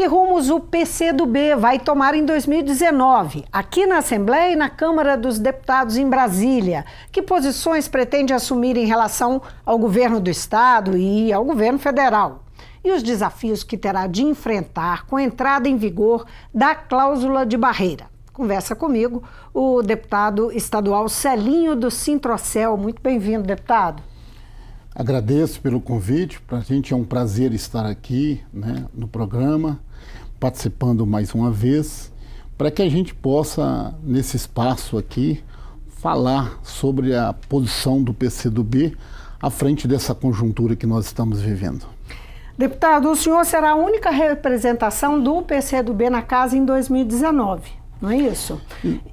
Que rumos o PCdoB vai tomar em 2019, aqui na Assembleia e na Câmara dos Deputados em Brasília? Que posições pretende assumir em relação ao governo do Estado e ao governo federal? E os desafios que terá de enfrentar com a entrada em vigor da cláusula de barreira? Conversa comigo o deputado estadual Celinho do Sintrocel. Muito bem-vindo, deputado. Agradeço pelo convite. Para a gente é um prazer estar aqui né, no programa participando mais uma vez, para que a gente possa, nesse espaço aqui, falar sobre a posição do PCdoB à frente dessa conjuntura que nós estamos vivendo. Deputado, o senhor será a única representação do PCdoB na casa em 2019 não é isso?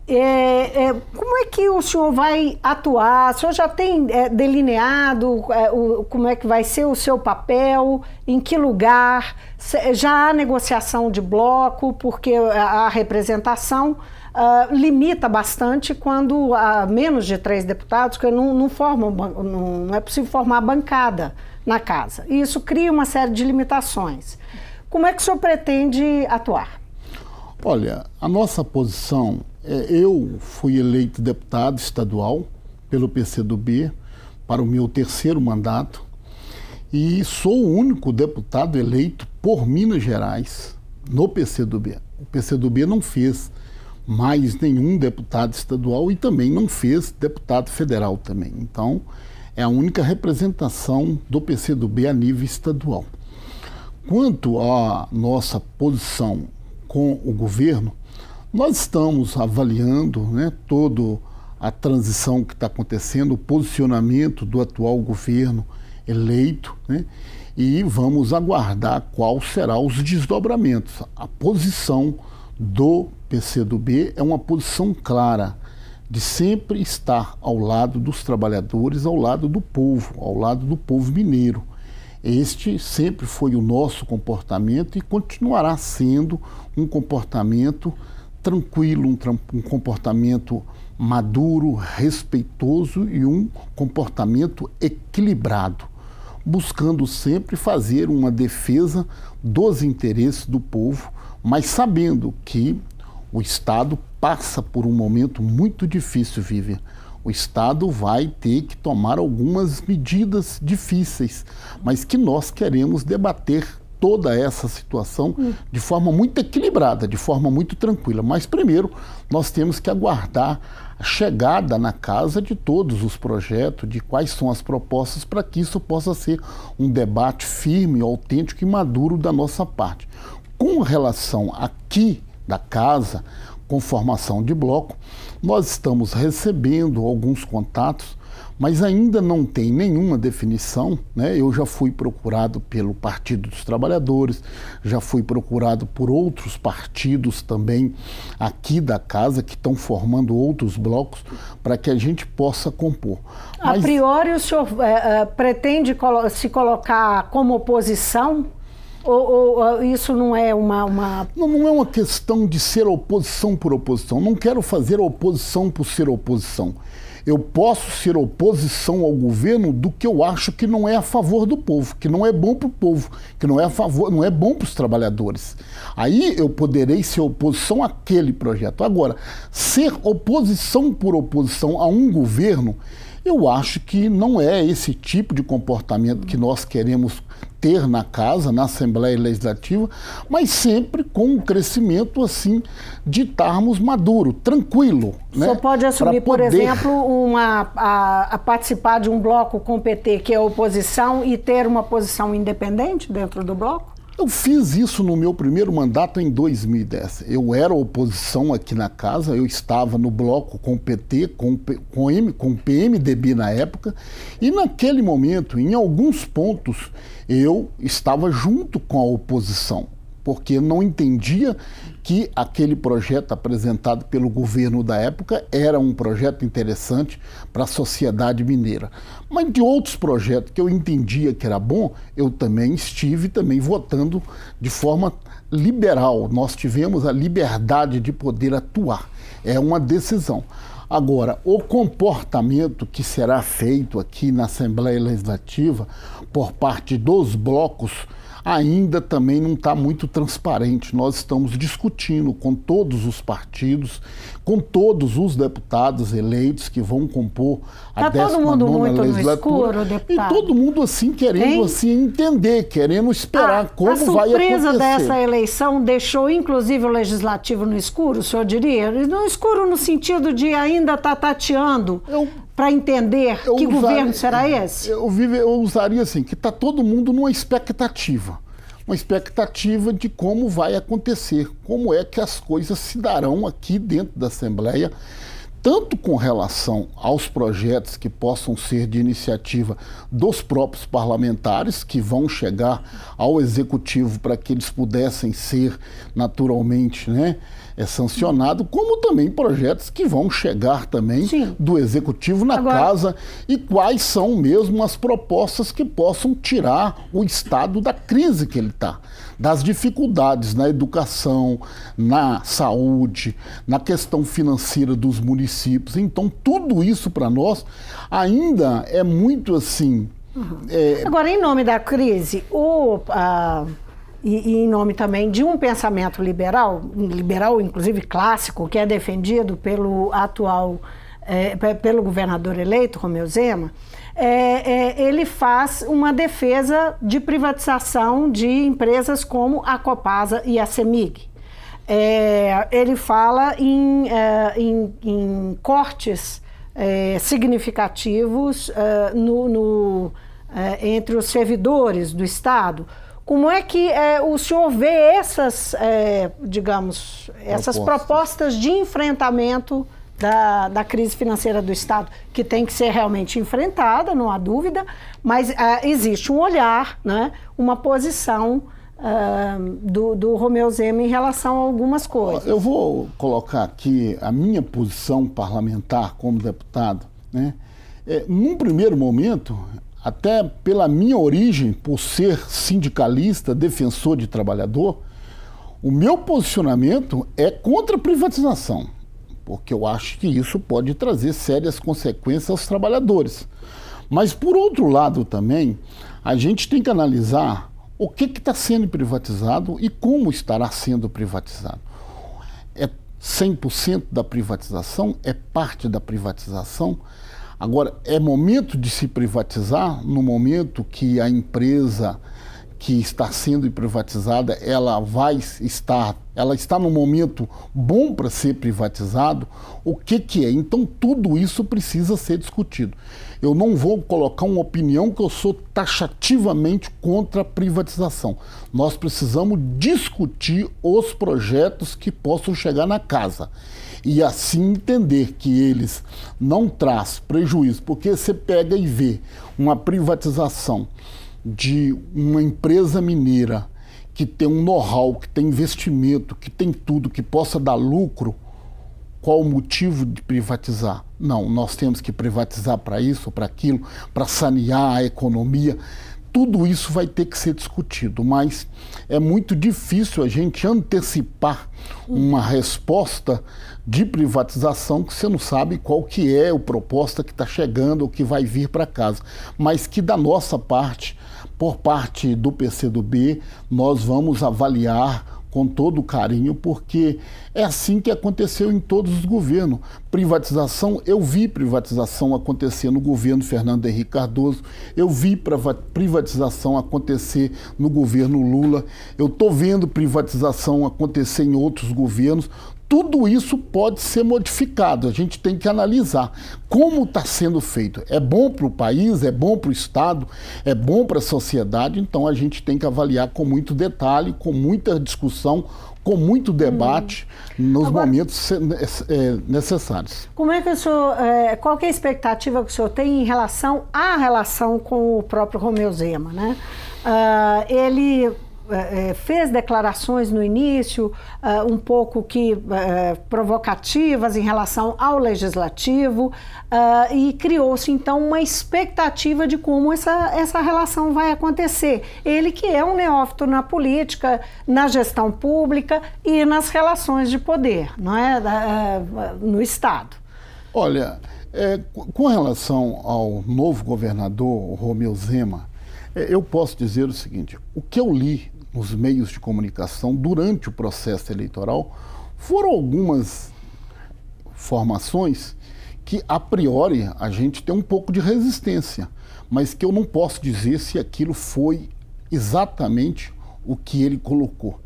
É, é, como é que o senhor vai atuar? O senhor já tem é, delineado é, o, como é que vai ser o seu papel, em que lugar? já há negociação de bloco, porque a, a representação uh, limita bastante quando há menos de três deputados, que não, não, formam, não, não é possível formar bancada na casa. E isso cria uma série de limitações. Como é que o senhor pretende atuar? Olha, a nossa posição, é, eu fui eleito deputado estadual pelo PCdoB para o meu terceiro mandato e sou o único deputado eleito por Minas Gerais no PCdoB. O PCdoB não fez mais nenhum deputado estadual e também não fez deputado federal também. Então, é a única representação do PCdoB a nível estadual. Quanto à nossa posição com o governo, nós estamos avaliando né, toda a transição que está acontecendo, o posicionamento do atual governo eleito, né, e vamos aguardar qual será os desdobramentos. A posição do PCdoB é uma posição clara de sempre estar ao lado dos trabalhadores, ao lado do povo, ao lado do povo mineiro. Este sempre foi o nosso comportamento e continuará sendo um comportamento tranquilo, um, um comportamento maduro, respeitoso e um comportamento equilibrado, buscando sempre fazer uma defesa dos interesses do povo, mas sabendo que o Estado passa por um momento muito difícil, Vivian o Estado vai ter que tomar algumas medidas difíceis, mas que nós queremos debater toda essa situação hum. de forma muito equilibrada, de forma muito tranquila. Mas primeiro, nós temos que aguardar a chegada na casa de todos os projetos, de quais são as propostas para que isso possa ser um debate firme, autêntico e maduro da nossa parte. Com relação aqui da casa, com formação de bloco, nós estamos recebendo alguns contatos, mas ainda não tem nenhuma definição. Né? Eu já fui procurado pelo Partido dos Trabalhadores, já fui procurado por outros partidos também aqui da casa que estão formando outros blocos para que a gente possa compor. Mas... A priori, o senhor é, é, pretende colo se colocar como oposição? Ou, ou isso não é uma, uma. Não, não é uma questão de ser oposição por oposição. Não quero fazer oposição por ser oposição. Eu posso ser oposição ao governo do que eu acho que não é a favor do povo, que não é bom para o povo, que não é a favor, não é bom para os trabalhadores. Aí eu poderei ser oposição àquele projeto. Agora, ser oposição por oposição a um governo eu acho que não é esse tipo de comportamento que nós queremos ter na casa, na Assembleia Legislativa, mas sempre com um crescimento assim de estarmos maduro, tranquilo. Né? pode assumir, poder... por exemplo, uma, a, a, participar de um bloco com o PT que é oposição e ter uma posição independente dentro do bloco? Eu fiz isso no meu primeiro mandato em 2010. Eu era oposição aqui na casa, eu estava no bloco com o PT, com, com, M, com o PMDB na época, e naquele momento, em alguns pontos, eu estava junto com a oposição, porque não entendia que aquele projeto apresentado pelo governo da época era um projeto interessante para a sociedade mineira. Mas de outros projetos que eu entendia que era bom, eu também estive também votando de forma liberal. Nós tivemos a liberdade de poder atuar. É uma decisão. Agora, o comportamento que será feito aqui na Assembleia Legislativa por parte dos blocos ainda também não está muito transparente. Nós estamos discutindo com todos os partidos, com todos os deputados eleitos que vão compor Está todo mundo muito no escuro, deputado. E todo mundo assim querendo assim entender, querendo esperar a, como a vai acontecer. A surpresa dessa eleição deixou inclusive o legislativo no escuro, o senhor diria? No escuro no sentido de ainda estar tá tateando. para entender que governo será assim, esse? Eu, vive, eu usaria assim, que está todo mundo numa expectativa. Uma expectativa de como vai acontecer, como é que as coisas se darão aqui dentro da Assembleia tanto com relação aos projetos que possam ser de iniciativa dos próprios parlamentares, que vão chegar ao executivo para que eles pudessem ser naturalmente né, é sancionado, como também projetos que vão chegar também Sim. do executivo na Agora... casa e quais são mesmo as propostas que possam tirar o estado da crise que ele está, das dificuldades na educação, na saúde, na questão financeira dos municípios. Então tudo isso para nós ainda é muito assim. Uhum. É... Agora, em nome da crise, o a e, e, em nome também de um pensamento liberal, liberal inclusive clássico, que é defendido pelo atual, é, pelo governador eleito, Romeu Zema, é, é, ele faz uma defesa de privatização de empresas como a Copasa e a CEMIG. É, ele fala em, é, em, em cortes é, significativos no, no entre os servidores do Estado, como é que é, o senhor vê essas, é, digamos, essas propostas. propostas de enfrentamento da, da, crise financeira do Estado, que tem que ser realmente enfrentada, não há dúvida, mas é, existe um olhar, né, uma posição é, do, do Romeu Zema em relação a algumas coisas. Eu vou colocar aqui a minha posição parlamentar como deputado. Né? É, num primeiro momento, até pela minha origem, por ser sindicalista, defensor de trabalhador, o meu posicionamento é contra a privatização, porque eu acho que isso pode trazer sérias consequências aos trabalhadores. Mas, por outro lado, também, a gente tem que analisar o que está sendo privatizado e como estará sendo privatizado. É 100% da privatização? É parte da privatização? Agora, é momento de se privatizar no momento que a empresa que está sendo privatizada, ela vai estar, ela está no momento bom para ser privatizado, o que que é? Então tudo isso precisa ser discutido. Eu não vou colocar uma opinião que eu sou taxativamente contra a privatização. Nós precisamos discutir os projetos que possam chegar na casa e assim entender que eles não traz prejuízo, porque você pega e vê uma privatização de uma empresa mineira que tem um know-how, que tem investimento, que tem tudo, que possa dar lucro, qual o motivo de privatizar? Não, nós temos que privatizar para isso, para aquilo, para sanear a economia. Tudo isso vai ter que ser discutido, mas é muito difícil a gente antecipar uma resposta de privatização que você não sabe qual que é a proposta que está chegando ou que vai vir para casa, mas que da nossa parte por parte do PCdoB, nós vamos avaliar com todo carinho, porque é assim que aconteceu em todos os governos. Privatização, eu vi privatização acontecer no governo Fernando Henrique Cardoso, eu vi privatização acontecer no governo Lula, eu estou vendo privatização acontecer em outros governos tudo isso pode ser modificado. A gente tem que analisar como está sendo feito. É bom para o país, é bom para o Estado, é bom para a sociedade, então a gente tem que avaliar com muito detalhe, com muita discussão, com muito debate hum. nos Agora, momentos é, necessários. Como é que o senhor, é, qual é a expectativa que o senhor tem em relação à relação com o próprio Romeu Zema, né? Uh, ele é, é, fez declarações no início é, um pouco que é, provocativas em relação ao legislativo é, e criou-se então uma expectativa de como essa, essa relação vai acontecer. Ele que é um neófito na política, na gestão pública e nas relações de poder, não é, no Estado. Olha, é, com relação ao novo governador, Romeu Zema, eu posso dizer o seguinte: o que eu li nos meios de comunicação durante o processo eleitoral, foram algumas formações que a priori a gente tem um pouco de resistência, mas que eu não posso dizer se aquilo foi exatamente o que ele colocou.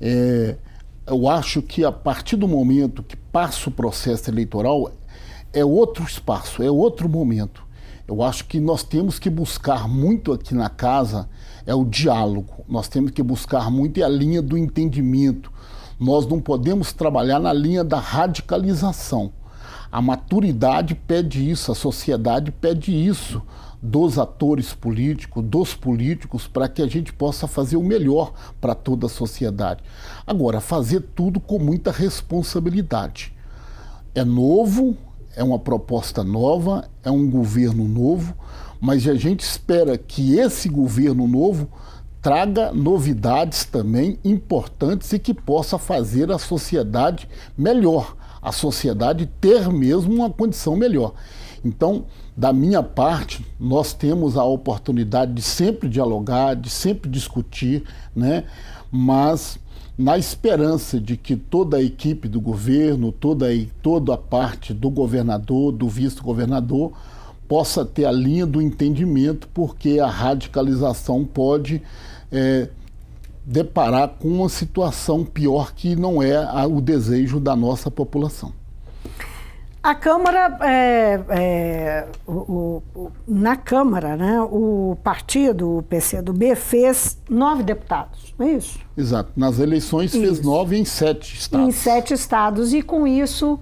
É, eu acho que a partir do momento que passa o processo eleitoral, é outro espaço, é outro momento. Eu acho que nós temos que buscar muito aqui na casa é o diálogo. Nós temos que buscar muito é a linha do entendimento. Nós não podemos trabalhar na linha da radicalização. A maturidade pede isso, a sociedade pede isso dos atores políticos, dos políticos, para que a gente possa fazer o melhor para toda a sociedade. Agora, fazer tudo com muita responsabilidade. É novo, é uma proposta nova, é um governo novo, mas a gente espera que esse governo novo traga novidades também importantes e que possa fazer a sociedade melhor, a sociedade ter mesmo uma condição melhor. Então, da minha parte, nós temos a oportunidade de sempre dialogar, de sempre discutir, né? mas na esperança de que toda a equipe do governo, toda a, toda a parte do governador, do vice-governador, possa ter a linha do entendimento, porque a radicalização pode é, deparar com uma situação pior que não é a, o desejo da nossa população. A Câmara, é, é, o, o, na Câmara, né, o partido, o PCdoB, fez nove deputados, não é isso? Exato. Nas eleições isso. fez nove em sete estados. Em sete estados, e com isso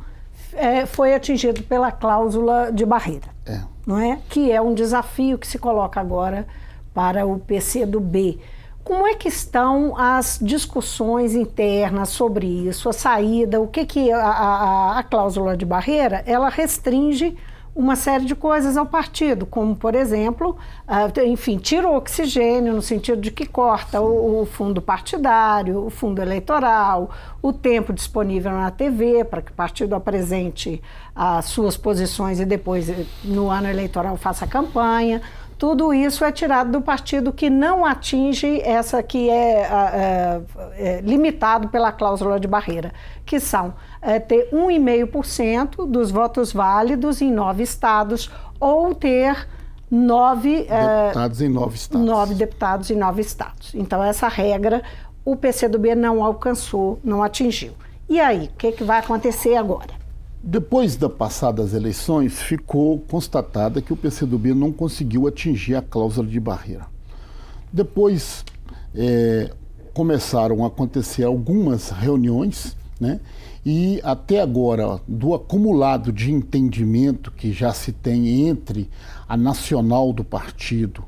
é, foi atingido pela cláusula de barreira, é. não é? que é um desafio que se coloca agora para o PCdoB. Como é que estão as discussões internas sobre isso, a saída, o que, que a, a, a cláusula de barreira, ela restringe uma série de coisas ao partido, como, por exemplo, ah, enfim, tira o oxigênio no sentido de que corta o, fundo partidário, o fundo eleitoral, o tempo disponível na TV para que o partido apresente as suas posições e depois, no ano eleitoral, faça a campanha tudo isso é tirado do partido que não atinge essa que é, é, é limitado pela cláusula de barreira, que são é, ter 1,5% dos votos válidos em nove estados ou ter nove é, deputados em nove estados. Nove deputados em nove estados. Então essa regra o PCdoB não alcançou, não atingiu. E aí, o que, que vai acontecer agora? Depois das passadas eleições, ficou constatada que o PCdoB não conseguiu atingir a cláusula de barreira. Depois é, começaram a acontecer algumas reuniões, né? E até agora, do acumulado de entendimento que já se tem entre a nacional do partido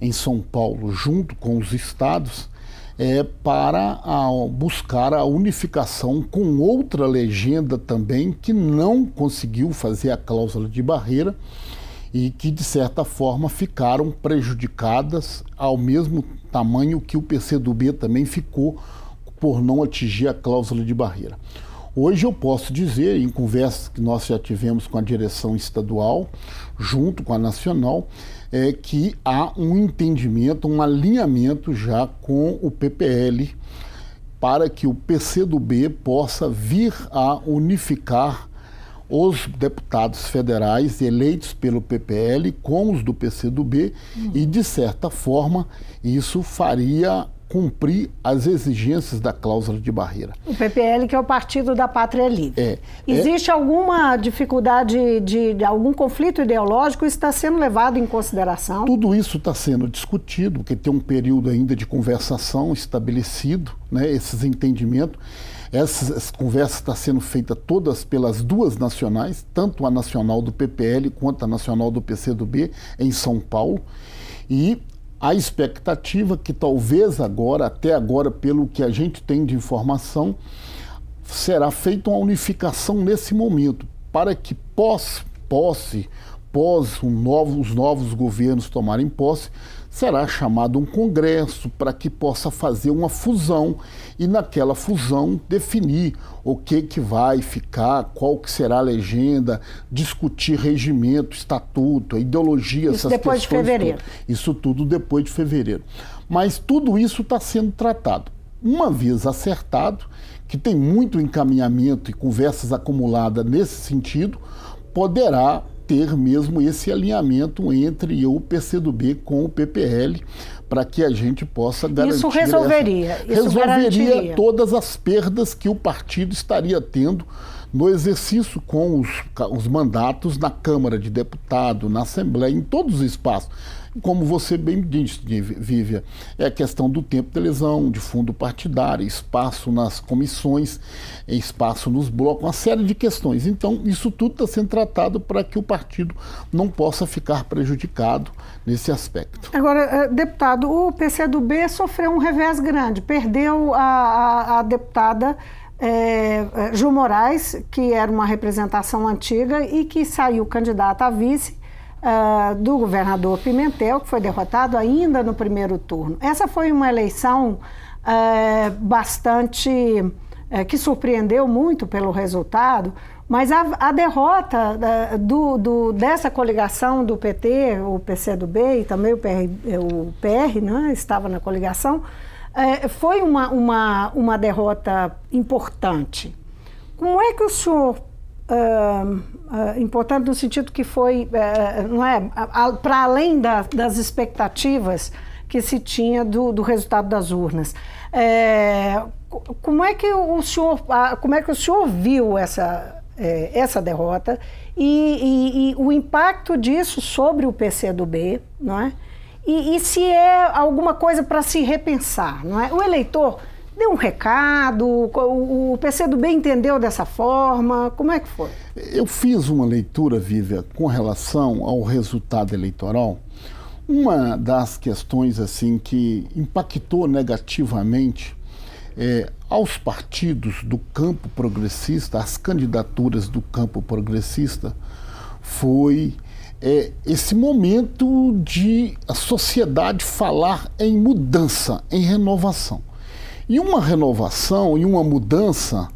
em São Paulo, junto com os estados, é, para a, buscar a unificação com outra legenda também que não conseguiu fazer a cláusula de barreira e que, de certa forma, ficaram prejudicadas ao mesmo tamanho que o PCdoB também ficou por não atingir a cláusula de barreira. Hoje eu posso dizer, em conversas que nós já tivemos com a direção estadual, junto com a nacional, é que há um entendimento, um alinhamento já com o PPL para que o PCdoB possa vir a unificar os deputados federais eleitos pelo PPL com os do PCdoB uhum. e, de certa forma, isso faria cumprir as exigências da cláusula de barreira. O PPL, que é o Partido da Pátria Livre. É, é. Existe é... alguma dificuldade de, de, algum conflito ideológico? Isso está sendo levado em consideração? Tudo isso está sendo discutido, porque tem um período ainda de conversação estabelecido, né, esses entendimentos. Essa, essa conversa está sendo feita todas pelas duas nacionais, tanto a nacional do PPL quanto a nacional do PCdoB, em São Paulo. E a expectativa que talvez agora, até agora, pelo que a gente tem de informação, será feita uma unificação nesse momento, para que pós posse, pós um novo, os novos governos tomarem posse, será chamado um congresso para que possa fazer uma fusão e naquela fusão definir o que que vai ficar, qual que será a legenda, discutir regimento, estatuto, ideologia, isso depois de fevereiro. Tudo. Isso tudo depois de fevereiro. Mas tudo isso está sendo tratado. Uma vez acertado, que tem muito encaminhamento e conversas acumuladas nesse sentido, poderá ter mesmo esse alinhamento entre o PCdoB com o PPL para que a gente possa garantir. Isso resolveria. Essa... Isso resolveria garantiria. todas as perdas que o partido estaria tendo no exercício com os, os mandatos na Câmara de Deputado, na Assembleia, em todos os espaços como você bem disse, Vívia, é a questão do tempo de lesão de fundo partidário, espaço nas comissões, espaço nos blocos, uma série de questões. Então, isso tudo está sendo tratado para que o partido não possa ficar prejudicado nesse aspecto. Agora, eh, deputado, o PCdoB sofreu um revés grande, perdeu a, a, a deputada. É, Ju Moraes, que era uma representação antiga e que saiu candidata a vice, uh, do governador Pimentel, que foi derrotado ainda no primeiro turno. Essa foi uma eleição uh, bastante. Uh, que surpreendeu muito pelo resultado, mas a, a derrota do, do, dessa coligação do PT, o PCdoB e também o PR, eh, o PR né, estava na coligação, foi uma, uma, uma derrota importante. Como é que o senhor Uh, importante no sentido que foi, uh, não é, para além da, das expectativas que se tinha do, do resultado das urnas. É, como é que o senhor, como é que o senhor viu essa, é, essa derrota e, e, e o impacto disso sobre o PCdoB, não é? E, e se é alguma coisa para se repensar, não é? O eleitor deu um recado? O, o PCdoB entendeu dessa forma? Como é que foi? Eu fiz uma leitura, Vívia, com relação ao resultado eleitoral. Uma das questões assim que impactou negativamente é, aos partidos do campo progressista, às candidaturas do campo progressista, foi é, esse momento de a sociedade falar em mudança, em renovação. E uma renovação e uma mudança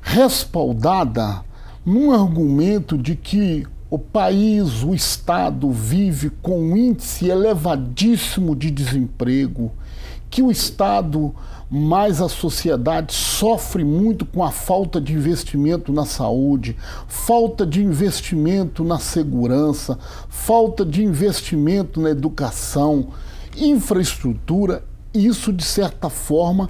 respaldada num argumento de que o país, o Estado vive com um índice elevadíssimo de desemprego, que o Estado mais a sociedade sofre muito com a falta de investimento na saúde, falta de investimento na segurança, falta de investimento na educação, infraestrutura isso, de certa forma,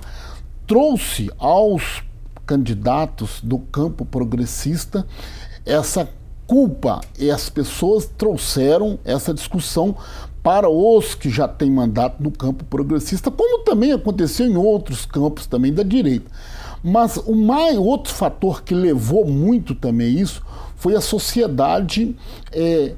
trouxe aos candidatos do campo progressista essa culpa e as pessoas trouxeram essa discussão para os que já têm mandato no campo progressista, como também aconteceu em outros campos também da direita. Mas o mais, outro fator que levou muito também isso foi a sociedade é,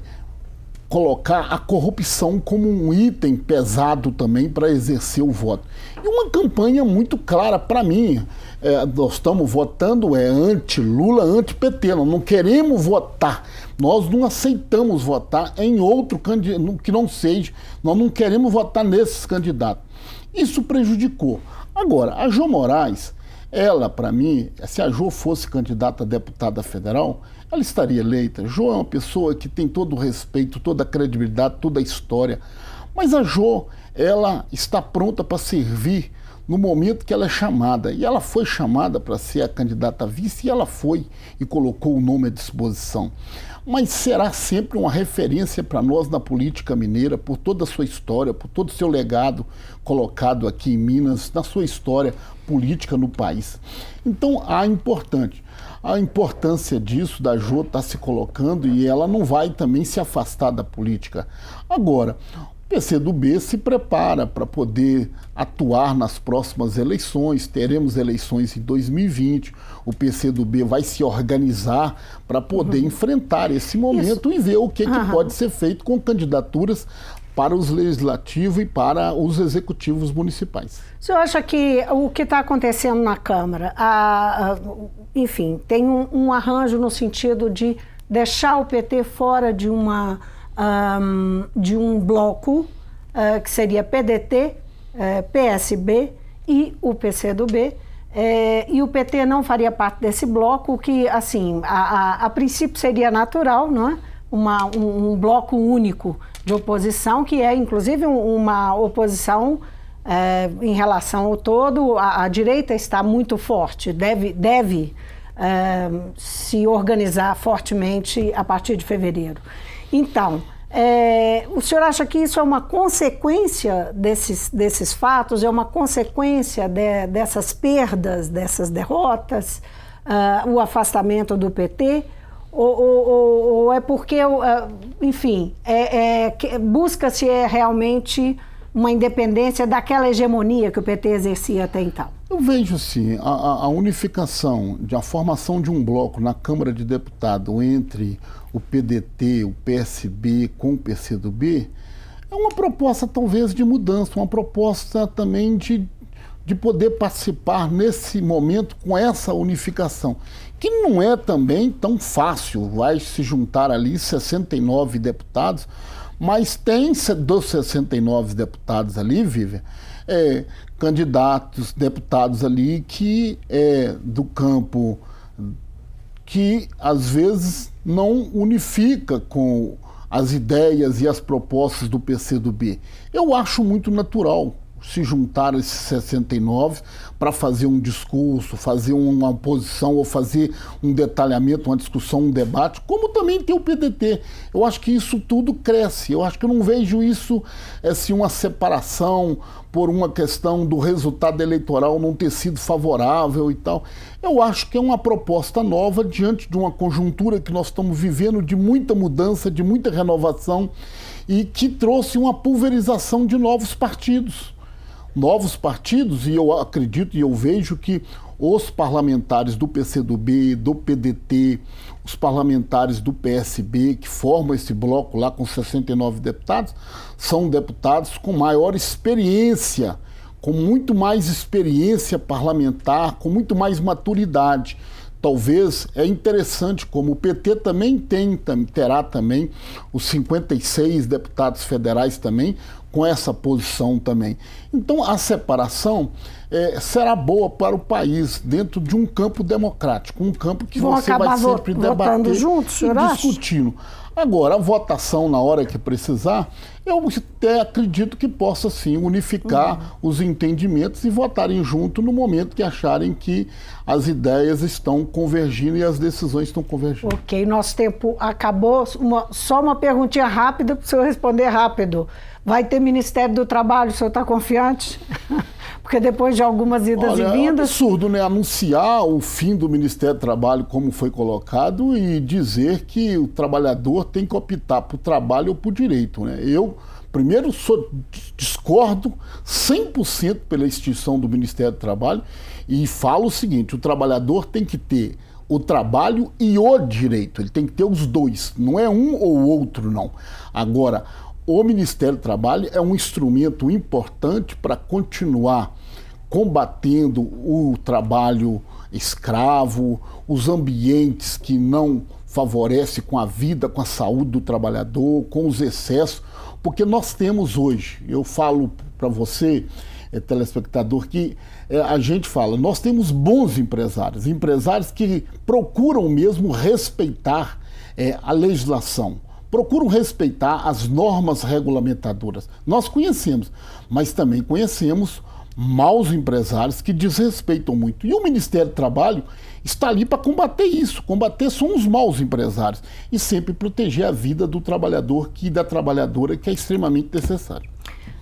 colocar a corrupção como um item pesado também para exercer o voto. E uma campanha muito clara para mim, é, nós estamos votando é anti-Lula, anti-PT, nós não queremos votar, nós não aceitamos votar em outro candidato que não seja, nós não queremos votar nesses candidatos. Isso prejudicou. Agora, a Jô Moraes, ela para mim, se a Jô fosse candidata a deputada federal, ela estaria eleita. Jo é uma pessoa que tem todo o respeito, toda a credibilidade, toda a história. Mas a Jo, ela está pronta para servir no momento que ela é chamada. E ela foi chamada para ser a candidata a vice e ela foi e colocou o nome à disposição. Mas será sempre uma referência para nós na política mineira, por toda a sua história, por todo o seu legado colocado aqui em Minas, na sua história, política no país. Então, há importante. A importância disso, da Jô está se colocando e ela não vai também se afastar da política. Agora, o PCdoB se prepara para poder atuar nas próximas eleições, teremos eleições em 2020, o PCdoB vai se organizar para poder uhum. enfrentar esse momento Isso. e ver o que, que, pode ser feito com candidaturas para os legislativos e para os executivos municipais. O senhor acha que o que está acontecendo na Câmara, a, a, enfim, tem um, um, arranjo no sentido de deixar o PT fora de, uma, um, de um bloco uh, que seria PDT, uh, eh, PSB e o PCdoB, é, eh, e o PT não faria parte desse bloco, o que, assim, a, a, a princípio seria natural, não é? uma, um, um, bloco único de oposição, que é inclusive um, uma oposição é, em relação ao todo. A, a, direita está muito forte, deve, deve é, se organizar fortemente a partir de fevereiro. Então, é, o senhor acha que isso é uma consequência desses, desses fatos, é uma consequência de, dessas perdas, dessas derrotas, uh, o afastamento do PT? Ou, ou, ou, é porque, é, enfim, é, é, busca-se é realmente uma independência daquela hegemonia que o PT exercia até então? Eu vejo sim. A, a unificação, de, a formação de um bloco na Câmara de Deputados entre o PDT, o PSB com o PCdoB, é uma proposta talvez de mudança, uma proposta também de de poder participar nesse momento com essa unificação, que não é também tão fácil, vai se juntar ali 69 deputados, mas tem dos 69 deputados ali, Vívia, é, candidatos, deputados ali que é do campo que às vezes não unifica com as ideias e as propostas do PCdoB. Eu acho muito natural se juntaram esses 69 para fazer um discurso, fazer uma posição ou fazer um detalhamento, uma discussão, um debate, como também tem o PDT. Eu acho que isso tudo cresce. Eu acho que eu não vejo isso assim uma separação por uma questão do resultado eleitoral não ter sido favorável e tal. Eu acho que é uma proposta nova diante de uma conjuntura que nós estamos vivendo de muita mudança, de muita renovação e que trouxe uma pulverização de novos partidos novos partidos, e eu acredito e eu vejo que os parlamentares do PCdoB, do PDT, os parlamentares do PSB, que formam esse bloco lá com 69 deputados, são deputados com maior experiência, com muito mais experiência parlamentar, com muito mais maturidade talvez é interessante como o PT também tem terá também os 56 deputados federais também com essa posição também. Então, a separação é, será boa para o país dentro de um campo democrático, um campo que Vão você vai sempre debatendo juntos, e discutindo. Agora, a votação na hora que precisar, eu até acredito que possa sim unificar uhum. os entendimentos e votarem junto no momento que acharem que as ideias estão convergindo e as decisões estão convergindo. Ok, nosso tempo acabou. Uma, só uma perguntinha rápida para o senhor responder rápido. Vai ter Ministério do Trabalho, o senhor está confiante? Porque depois de algumas idas Olha, e é vindas. É absurdo, né? Anunciar o fim do Ministério do Trabalho, como foi colocado, e dizer que o trabalhador tem que optar por trabalho ou por direito, né? Eu, primeiro, sou, discordo 100% pela extinção do Ministério do Trabalho e falo o seguinte: o trabalhador tem que ter o trabalho e o direito. Ele tem que ter os dois, não é um ou outro, não. Agora, o Ministério do Trabalho é um instrumento importante para continuar combatendo o trabalho escravo, os ambientes que não favorecem com a vida, com a saúde do trabalhador, com os excessos, porque nós temos hoje, eu falo para você, eh, telespectador, que eh, a gente fala, nós temos bons empresários, empresários que procuram mesmo respeitar é, a legislação procuram respeitar as normas regulamentadoras. Nós conhecemos, mas também conhecemos maus empresários que desrespeitam muito. E o Ministério do Trabalho está ali para combater isso. Combater são os maus empresários e sempre proteger a vida do trabalhador e da trabalhadora, que é extremamente necessário.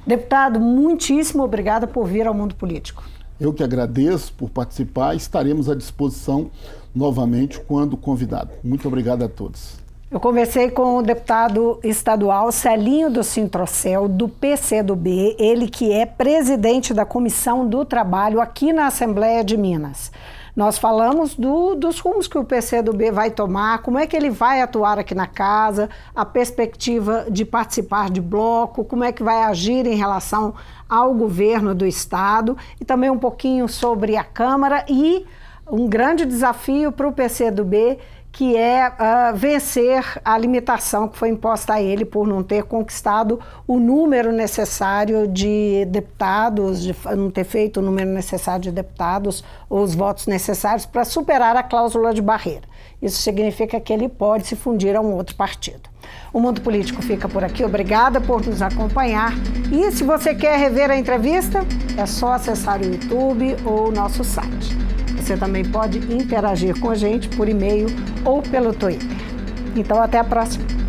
Deputado, muitíssimo obrigada por vir ao mundo político. Eu que agradeço por participar. Estaremos à disposição novamente quando convidado. Muito obrigado a todos. Eu conversei com o deputado estadual Celinho do Sintrocel, do PCdoB, ele que é presidente da Comissão do Trabalho aqui na Assembleia de Minas. Nós falamos do, dos rumos que o PCdoB vai tomar, como é que ele vai atuar aqui na casa, a perspectiva de participar de bloco, como é que vai agir em relação ao governo do Estado e também um pouquinho sobre a Câmara e um grande desafio para o PCdoB que é uh, vencer a limitação que foi imposta a ele por não ter conquistado o número necessário de deputados, de não ter feito o número necessário de deputados ou os votos necessários para superar a cláusula de barreira. Isso significa que ele pode se fundir a um outro partido. O Mundo Político fica por aqui. Obrigada por nos acompanhar. E se você quer rever a entrevista, é só acessar o YouTube ou o nosso site. Você também pode interagir com a gente por e-mail ou pelo Twitter. Então, até a próxima!